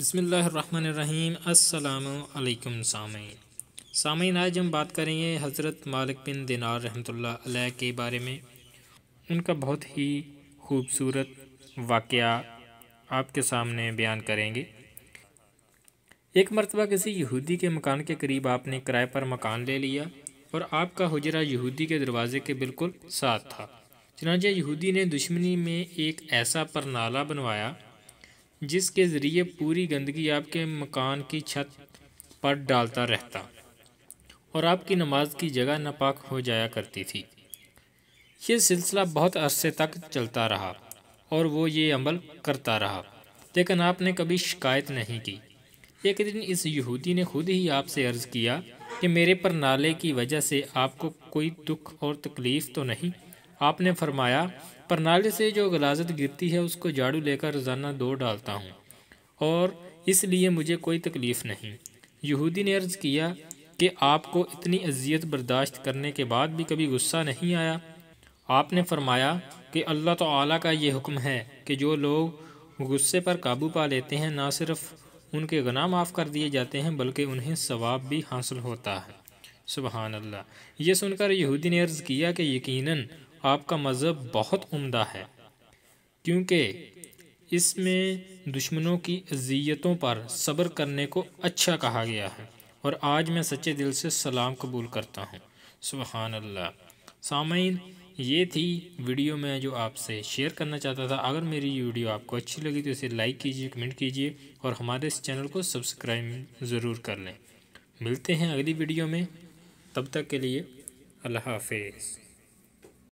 बसमीम् अल्लाम सामीन सामीन आज हम बात करेंगे हज़रत मालिक बिन दिनार रहमतुल्लाह के बारे में उनका बहुत ही खूबसूरत वाक़ आपके सामने बयान करेंगे एक मरतबा किसी यहूदी के मकान के करीब आपने किराए पर मकान ले लिया और आपका हजरा यहूदी के दरवाज़े के बिल्कुल साथ था चनाजा यहूदी ने दुश्मनी में एक ऐसा परनाला बनवाया जिसके ज़रिए पूरी गंदगी आपके मकान की छत पर डालता रहता और आपकी नमाज की जगह नापाक हो जाया करती थी ये सिलसिला बहुत अरसे तक चलता रहा और वो ये अमल करता रहा लेकिन आपने कभी शिकायत नहीं की एक दिन इस यहूदी ने खुद ही आपसे अर्ज़ किया कि मेरे पर नाले की वजह से आपको कोई दुख और तकलीफ़ तो नहीं आपने फरमाया प्रणाली से जो गलाजत गिरती है उसको झाड़ू लेकर रोज़ाना दो डालता हूँ और इसलिए मुझे कोई तकलीफ़ नहीं यहूदी ने अर्ज़ किया कि आपको इतनी अजियत बर्दाश्त करने के बाद भी कभी गुस्सा नहीं आया आपने फरमाया कि अल्लाह ताला का ये हुक्म है कि जो लोग गुस्से पर काबू पा लेते हैं ना सिर्फ उनके गना माफ़ कर दिए जाते हैं बल्कि उन्हें सवाब भी हासिल होता है सुबहानल्ला ये सुनकर यहूदी ने अर्ज़ किया कि यकीनन आपका मज़हब बहुत उम्दा है क्योंकि इसमें दुश्मनों की अजियतों पर सब्र करने को अच्छा कहा गया है और आज मैं सच्चे दिल से सलाम कबूल करता हूँ सुबहान अल्लाह सामीन ये थी वीडियो मैं जो आपसे शेयर करना चाहता था अगर मेरी ये वीडियो आपको अच्छी लगी तो इसे लाइक कीजिए कमेंट कीजिए और हमारे इस चैनल को सब्सक्राइब ज़रूर कर लें मिलते हैं अगली वीडियो में तब तक के लिए अल्लाह हाफिज़